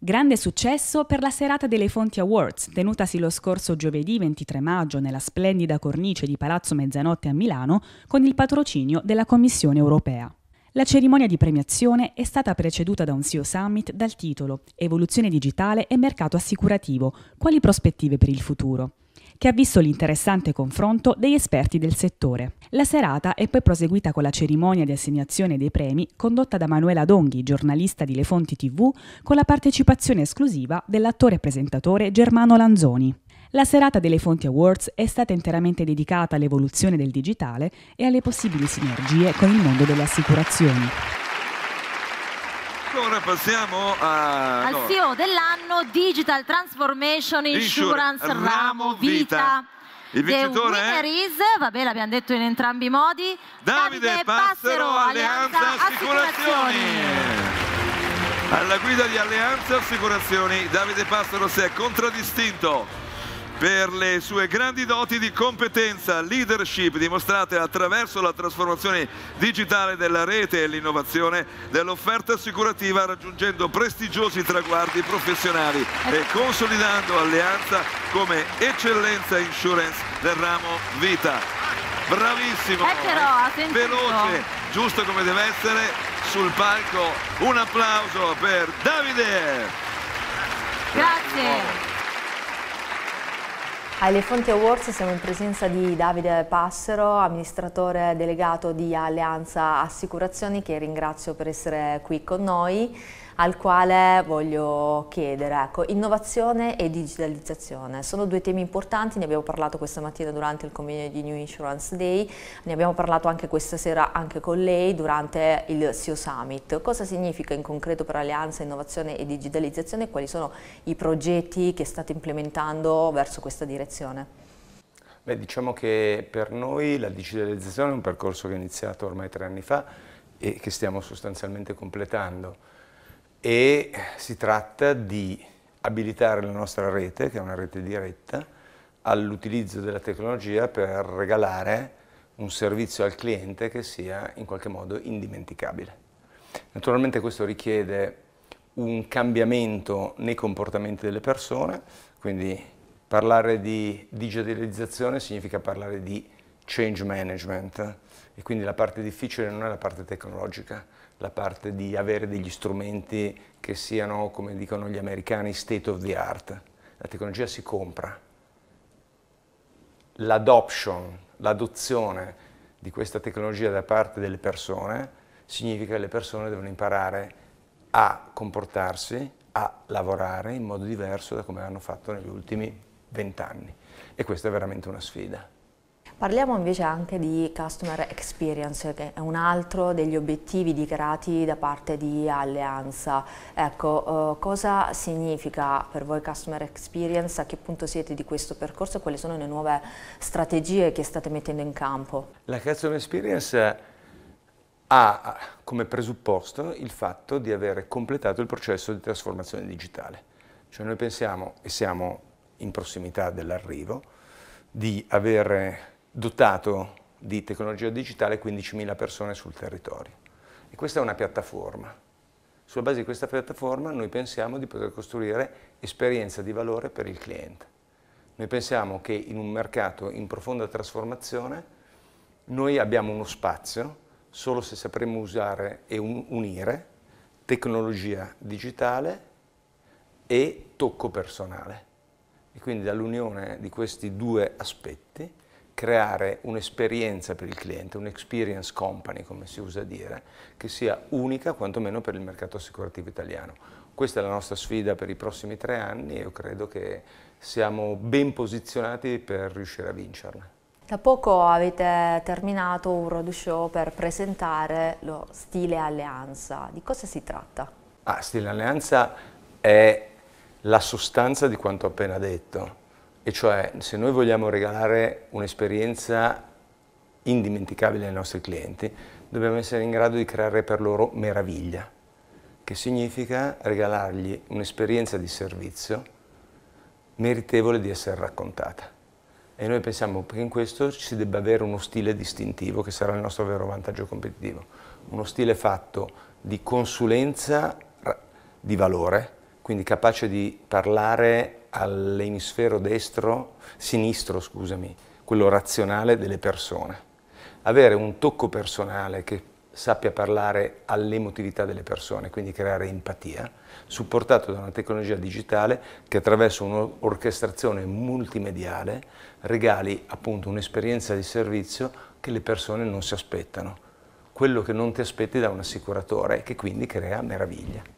Grande successo per la serata delle Fonti Awards, tenutasi lo scorso giovedì 23 maggio nella splendida cornice di Palazzo Mezzanotte a Milano con il patrocinio della Commissione europea. La cerimonia di premiazione è stata preceduta da un CEO Summit dal titolo Evoluzione digitale e mercato assicurativo, quali prospettive per il futuro? che ha visto l'interessante confronto degli esperti del settore. La serata è poi proseguita con la cerimonia di assegnazione dei premi condotta da Manuela Donghi, giornalista di Le Fonti TV, con la partecipazione esclusiva dell'attore e presentatore Germano Lanzoni. La serata delle Fonti Awards è stata interamente dedicata all'evoluzione del digitale e alle possibili sinergie con il mondo delle assicurazioni. Ora passiamo a... al CEO dell'anno Digital Transformation Insurance, Insurance Ramo Vita. Vita. Il vincitore è... Is, vabbè l'abbiamo detto in entrambi i modi, Davide, Davide Passero, Passero Alleanza, Alleanza Assicurazioni. Assicurazioni. Alla guida di Alleanza Assicurazioni, Davide Passero si è contraddistinto per le sue grandi doti di competenza, leadership dimostrate attraverso la trasformazione digitale della rete e l'innovazione dell'offerta assicurativa raggiungendo prestigiosi traguardi professionali e consolidando Alleanza come eccellenza insurance del ramo vita. Bravissimo, eh, veloce, giusto come deve essere, sul palco un applauso per Davide! Alle Fonti Awards siamo in presenza di Davide Passero, amministratore delegato di Alleanza Assicurazioni, che ringrazio per essere qui con noi, al quale voglio chiedere, ecco, innovazione e digitalizzazione. Sono due temi importanti, ne abbiamo parlato questa mattina durante il convegno di New Insurance Day, ne abbiamo parlato anche questa sera anche con lei durante il CEO Summit. Cosa significa in concreto per Alleanza innovazione e digitalizzazione e quali sono i progetti che state implementando verso questa direzione? direzione? Beh, diciamo che per noi la digitalizzazione è un percorso che è iniziato ormai tre anni fa e che stiamo sostanzialmente completando e si tratta di abilitare la nostra rete, che è una rete diretta, all'utilizzo della tecnologia per regalare un servizio al cliente che sia in qualche modo indimenticabile. Naturalmente questo richiede un cambiamento nei comportamenti delle persone, quindi Parlare di digitalizzazione significa parlare di change management e quindi la parte difficile non è la parte tecnologica, la parte di avere degli strumenti che siano, come dicono gli americani, state of the art. La tecnologia si compra. L'adoption, l'adozione di questa tecnologia da parte delle persone significa che le persone devono imparare a comportarsi, a lavorare in modo diverso da come hanno fatto negli ultimi vent'anni e questa è veramente una sfida. Parliamo invece anche di Customer Experience, che è un altro degli obiettivi dichiarati da parte di Alleanza. Ecco, eh, cosa significa per voi Customer Experience, a che punto siete di questo percorso e quali sono le nuove strategie che state mettendo in campo? La Customer Experience ha come presupposto il fatto di aver completato il processo di trasformazione digitale. Cioè noi pensiamo e siamo in prossimità dell'arrivo, di aver dotato di tecnologia digitale 15.000 persone sul territorio. E questa è una piattaforma. Sulla base di questa piattaforma noi pensiamo di poter costruire esperienza di valore per il cliente. Noi pensiamo che in un mercato in profonda trasformazione noi abbiamo uno spazio solo se sapremo usare e unire tecnologia digitale e tocco personale e quindi dall'unione di questi due aspetti creare un'esperienza per il cliente, un experience company come si usa dire, che sia unica quantomeno per il mercato assicurativo italiano. Questa è la nostra sfida per i prossimi tre anni e io credo che siamo ben posizionati per riuscire a vincerla. Da poco avete terminato un roadshow per presentare lo Stile Alleanza. Di cosa si tratta? Ah, Stile Alleanza è la sostanza di quanto ho appena detto, e cioè se noi vogliamo regalare un'esperienza indimenticabile ai nostri clienti, dobbiamo essere in grado di creare per loro meraviglia, che significa regalargli un'esperienza di servizio meritevole di essere raccontata. E noi pensiamo che in questo ci debba avere uno stile distintivo che sarà il nostro vero vantaggio competitivo, uno stile fatto di consulenza di valore, quindi capace di parlare all'emisfero destro, sinistro scusami, quello razionale delle persone. Avere un tocco personale che sappia parlare all'emotività delle persone, quindi creare empatia, supportato da una tecnologia digitale che attraverso un'orchestrazione multimediale regali appunto un'esperienza di servizio che le persone non si aspettano, quello che non ti aspetti da un assicuratore e che quindi crea meraviglia.